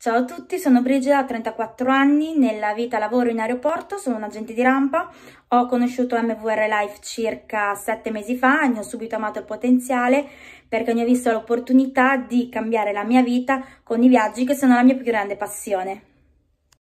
Ciao a tutti, sono Brigida, 34 anni, nella vita lavoro in aeroporto, sono un agente di rampa, ho conosciuto MVR Life circa 7 mesi fa e ne ho subito amato il potenziale perché ne ho visto l'opportunità di cambiare la mia vita con i viaggi che sono la mia più grande passione.